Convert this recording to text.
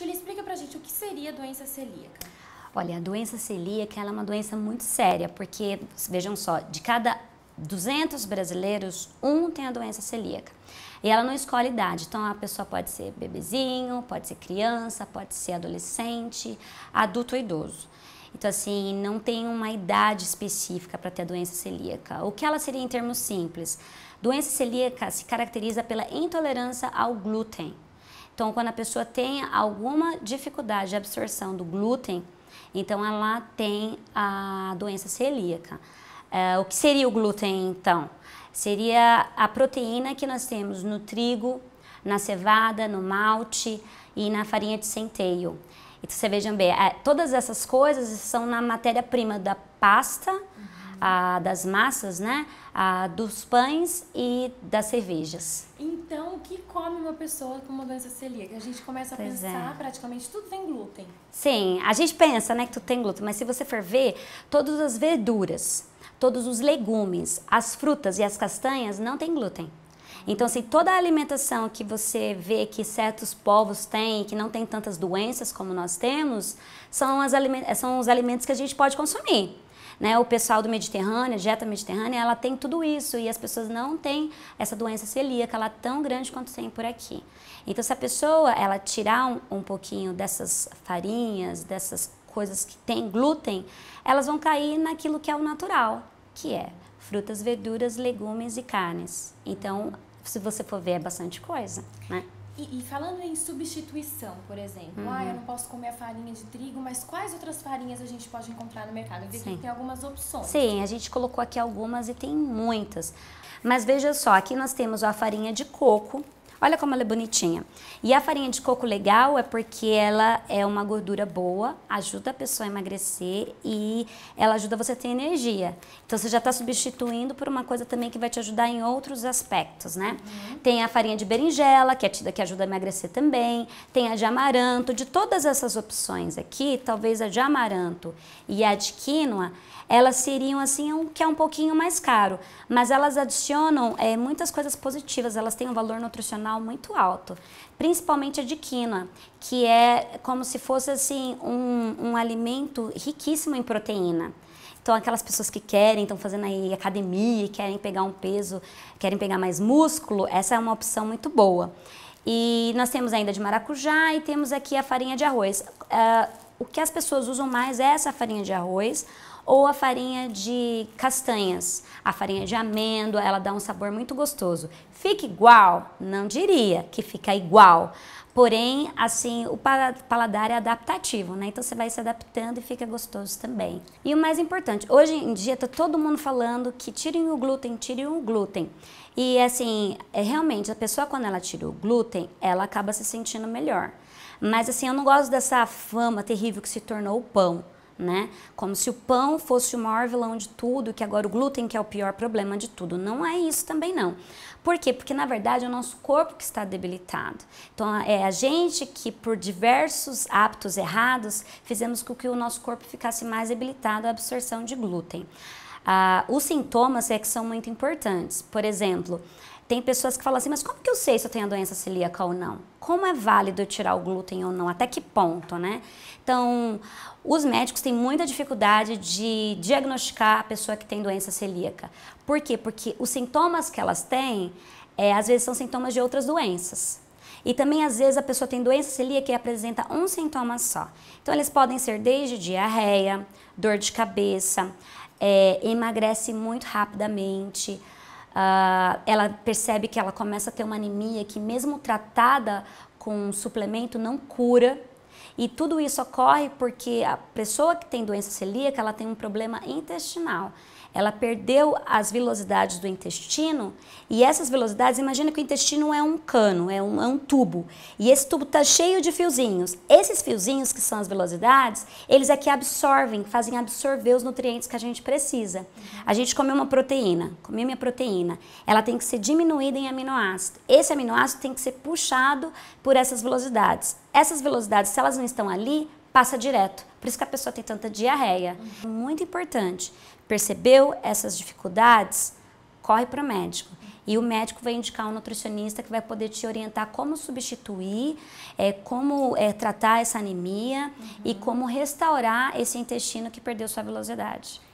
Julia, explica pra gente o que seria doença celíaca. Olha, a doença celíaca é uma doença muito séria, porque, vejam só, de cada 200 brasileiros, um tem a doença celíaca. E ela não escolhe idade, então a pessoa pode ser bebezinho, pode ser criança, pode ser adolescente, adulto ou idoso. Então, assim, não tem uma idade específica para ter a doença celíaca. O que ela seria em termos simples? Doença celíaca se caracteriza pela intolerância ao glúten. Então, quando a pessoa tem alguma dificuldade de absorção do glúten, então ela tem a doença celíaca. É, o que seria o glúten, então? Seria a proteína que nós temos no trigo, na cevada, no malte e na farinha de centeio. Então, você vejam bem, é, todas essas coisas são na matéria-prima da pasta. Uhum a, das massas, né? A, dos pães e das cervejas. Então, o que come uma pessoa com uma doença celíaca? A gente começa a pois é. pensar, é. praticamente tudo tem glúten. Sim, a gente pensa, né, que tudo tem glúten, mas se você for ver, todas as verduras, todos os legumes, as frutas e as castanhas não têm glúten. Então, assim, toda a alimentação que você vê que certos povos têm, que não tem tantas doenças como nós temos, são, as, são os alimentos que a gente pode consumir né? O pessoal do Mediterrâneo, dieta mediterrânea, ela tem tudo isso e as pessoas não têm essa doença celíaca, ela é tão grande quanto tem por aqui. Então, se a pessoa ela tirar um, um pouquinho dessas farinhas, dessas coisas que têm glúten, elas vão cair naquilo que é o natural, que é frutas, verduras, legumes e carnes. Então, se você for ver, é bastante coisa, né? E, e, falando em substituição, por exemplo, uhum. ah, eu uhum. não posso comer a farinha de trigo, mas quais outras farinhas a gente pode encontrar no mercado? Eu vi que tem algumas opções. Sim, a gente colocou aqui algumas e tem muitas. Mas veja só, aqui nós temos a farinha de coco, Olha como ela é bonitinha. E a farinha de coco legal é porque ela é uma gordura boa, ajuda a pessoa a emagrecer e ela ajuda você a ter energia. Então você já está substituindo por uma coisa também que vai te ajudar em outros aspectos, né? Uhum. Tem a farinha de berinjela, que é tida que ajuda a emagrecer também. Tem a de amaranto. De todas essas opções aqui, talvez a de amaranto e a de quinoa, elas seriam assim, um, que é um pouquinho mais caro. Mas elas adicionam é, muitas coisas positivas, elas têm um valor nutricional muito alto, principalmente a de quina, que é como se fosse assim um, um alimento riquíssimo em proteína. Então, aquelas pessoas que querem, estão fazendo aí academia, querem pegar um peso, querem pegar mais músculo, essa é uma opção muito boa. E nós temos ainda de maracujá e temos aqui a farinha de arroz. Uh, o que as pessoas usam mais é essa farinha de arroz, ou a farinha de castanhas. A farinha de amêndoa, ela dá um sabor muito gostoso. Fica igual? Não diria que fica igual. Porém, assim, o paladar é adaptativo, né? Então você vai se adaptando e fica gostoso também. E o mais importante, hoje em dia tá todo mundo falando que tirem o glúten, tirem o glúten. E assim, é, realmente, a pessoa quando ela tira o glúten, ela acaba se sentindo melhor. Mas assim, eu não gosto dessa fama terrível que se tornou o pão né? Como se o pão fosse o maior vilão de tudo, que agora o glúten que é o pior problema de tudo. Não é isso também não. Por quê? Porque na verdade é o nosso corpo que está debilitado. Então é a gente que por diversos hábitos errados fizemos com que o nosso corpo ficasse mais debilitado à absorção de glúten. Ah, os sintomas é que são muito importantes. Por exemplo, tem pessoas que falam assim, mas como que eu sei se eu tenho a doença celíaca ou não? Como é válido tirar o glúten ou não? Até que ponto, né? Então, os médicos têm muita dificuldade de diagnosticar a pessoa que tem doença celíaca. Por quê? Porque os sintomas que elas têm, é, às vezes, são sintomas de outras doenças. E também, às vezes, a pessoa tem doença celíaca e apresenta um sintoma só. Então, eles podem ser desde diarreia, dor de cabeça, é, emagrece muito rapidamente, Uh, ela percebe que ela começa a ter uma anemia que, mesmo tratada com um suplemento, não cura. E tudo isso ocorre porque a pessoa que tem doença celíaca, ela tem um problema intestinal. Ela perdeu as velocidades do intestino e essas velocidades, imagina que o intestino é um cano, é um, é um tubo. E esse tubo está cheio de fiozinhos. Esses fiozinhos, que são as velocidades, eles é que absorvem, fazem absorver os nutrientes que a gente precisa. A gente comeu uma proteína, comeu minha proteína, ela tem que ser diminuída em aminoácido. Esse aminoácido tem que ser puxado por essas velocidades. Essas velocidades, se elas não estão ali, passa direto. Por isso que a pessoa tem tanta diarreia. Muito importante. Percebeu essas dificuldades? Corre para o médico. E o médico vai indicar um nutricionista que vai poder te orientar como substituir, é, como é, tratar essa anemia uhum. e como restaurar esse intestino que perdeu sua velocidade.